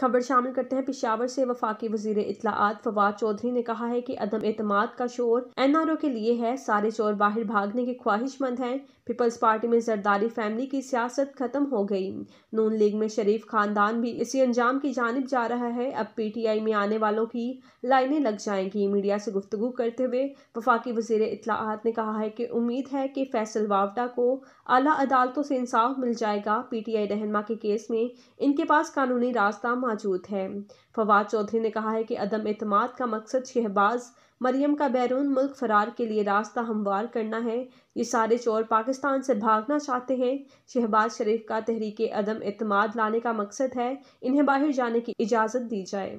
खबर शामिल करते हैं पिशावर से वफाकी वजीर इतलात फवाद चौधरी ने कहा है कि अदम अतमाद का शोर एनआरओ के लिए है सारे चोर बाहर भागने के ख्वाहिशमंद हैं पीपल्स पार्टी में जरदारी फैमिली की सियासत खत्म हो गई नून लीग में शरीफ खानदान भी इसी अंजाम की जानब जा रहा है अब पीटीआई में आने वालों की लाइनें लग जाएंगी मीडिया से गुफ्तु करते हुए वफाकी वजीर इतलात ने कहा है कि उम्मीद है कि फैसल वावटा को आला अदालतों से इंसाफ मिल जाएगा पीटीआई रहनमा के केस में इनके पास कानूनी रास्ता मौजूद है फवाद चौधरी ने कहा है कि अदम अतमाद का मकसद शहबाज मरियम का बैरून मुल्क फरार के लिए रास्ता हमवार करना है ये सारे चोर पाकिस्तान से भागना चाहते हैं शहबाज शरीफ का तहरीक अदम अतमाद लाने का मकसद है इन्हें बाहर जाने की इजाज़त दी जाए